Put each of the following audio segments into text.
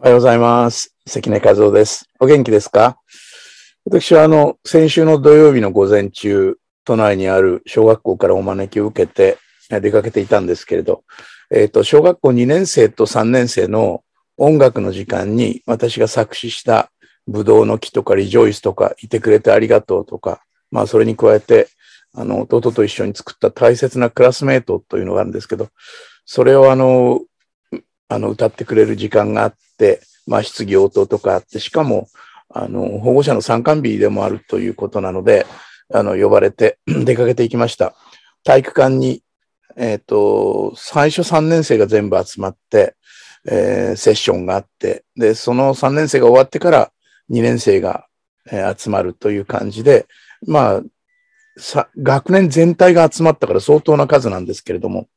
おはようございます。関根和夫です。お元気ですか私はあの、先週の土曜日の午前中、都内にある小学校からお招きを受けて出かけていたんですけれど、えっ、ー、と、小学校2年生と3年生の音楽の時間に私が作詞したブドウの木とかリジョイスとか、いてくれてありがとうとか、まあそれに加えて、あの、弟と一緒に作った大切なクラスメートというのがあるんですけど、それをあの、あの、歌ってくれる時間があって、まあ、質疑応答とかあって、しかも、あの、保護者の参観日でもあるということなので、あの、呼ばれて 出かけていきました。体育館に、えっ、ー、と、最初3年生が全部集まって、えー、セッションがあって、で、その3年生が終わってから2年生が、えー、集まるという感じで、まあ、学年全体が集まったから相当な数なんですけれども、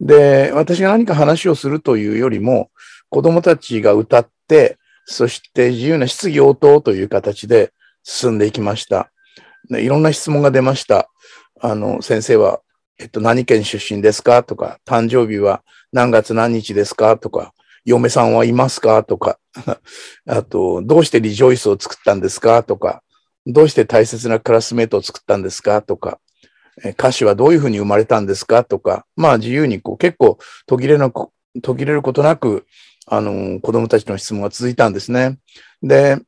で、私が何か話をするというよりも、子供たちが歌って、そして自由な質疑応答という形で進んでいきました。いろんな質問が出ました。あの、先生は、えっと、何県出身ですかとか、誕生日は何月何日ですかとか、嫁さんはいますかとか、あと、どうしてリジョイスを作ったんですかとか、どうして大切なクラスメートを作ったんですかとか、歌詞はどういうふうに生まれたんですかとか、まあ自由にこう結構途切れの、途切れることなく、あの、子供たちの質問が続いたんですね。で、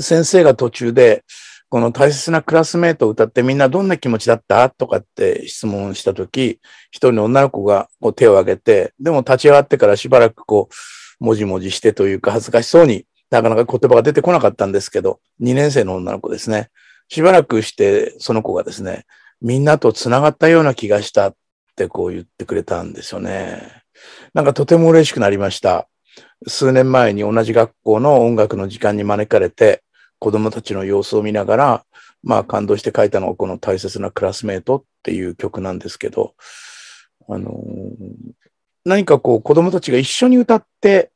先生が途中で、この大切なクラスメイトを歌ってみんなどんな気持ちだったとかって質問したとき、一人の女の子がこう手を挙げて、でも立ち上がってからしばらくこう、もじもじしてというか恥ずかしそうになかなか言葉が出てこなかったんですけど、2年生の女の子ですね。しばらくしてその子がですね、みんなと繋がったような気がしたってこう言ってくれたんですよね。なんかとても嬉しくなりました。数年前に同じ学校の音楽の時間に招かれて、子供たちの様子を見ながら、まあ感動して書いたのがこの大切なクラスメイトっていう曲なんですけど、あの何かこう子供たちが一緒に歌って、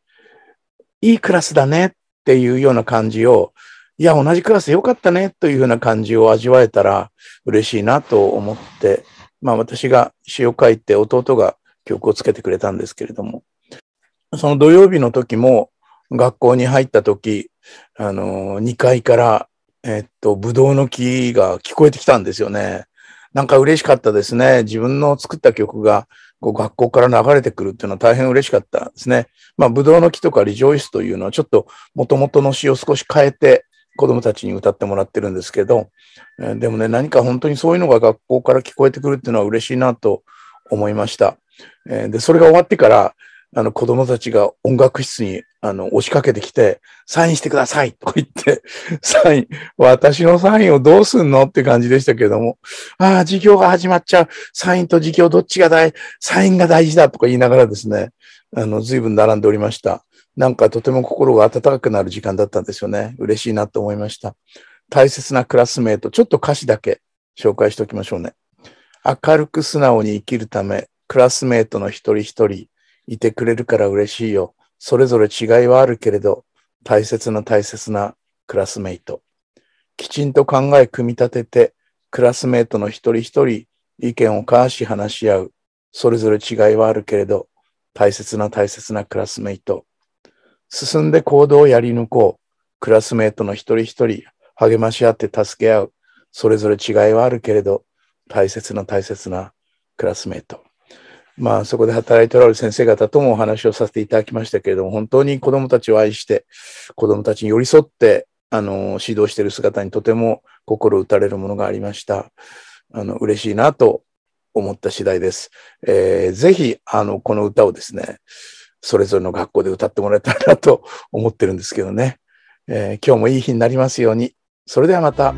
いいクラスだねっていうような感じをいや、同じクラスよかったねというふうな感じを味わえたら嬉しいなと思って、まあ私が詩を書いて弟が曲をつけてくれたんですけれども、その土曜日の時も学校に入った時、あの、2階から、えっと、ぶどうの木が聞こえてきたんですよね。なんか嬉しかったですね。自分の作った曲がこう学校から流れてくるっていうのは大変嬉しかったですね。まあ、ぶどうの木とかリジョイスというのはちょっと元々の詩を少し変えて、子供たちに歌ってもらってるんですけど、でもね、何か本当にそういうのが学校から聞こえてくるっていうのは嬉しいなと思いました。で、それが終わってから、あの子供たちが音楽室にあの押しかけてきて、サインしてくださいとか言って、サイン、私のサインをどうすんのって感じでしたけども、ああ、授業が始まっちゃう。サインと授業どっちが大、サインが大事だとか言いながらですね、あの、随分並んでおりました。なんかとても心が温かくなる時間だったんですよね。嬉しいなと思いました。大切なクラスメイト、ちょっと歌詞だけ紹介しておきましょうね。明るく素直に生きるため、クラスメイトの一人一人いてくれるから嬉しいよ。それぞれ違いはあるけれど、大切な大切なクラスメイト。きちんと考え組み立てて、クラスメイトの一人一人意見を交わし話し合う。それぞれ違いはあるけれど、大切な大切なクラスメイト。進んで行動をやり抜こう。クラスメートの一人一人励まし合って助け合う。それぞれ違いはあるけれど、大切な大切なクラスメート。まあそこで働いておられる先生方ともお話をさせていただきましたけれども、本当に子供たちを愛して、子供たちに寄り添って、あの、指導している姿にとても心打たれるものがありました。あの、嬉しいなと思った次第です。えー、ぜひ、あの、この歌をですね、それぞれの学校で歌ってもらえたらなと思ってるんですけどね。えー、今日もいい日になりますように。それではまた。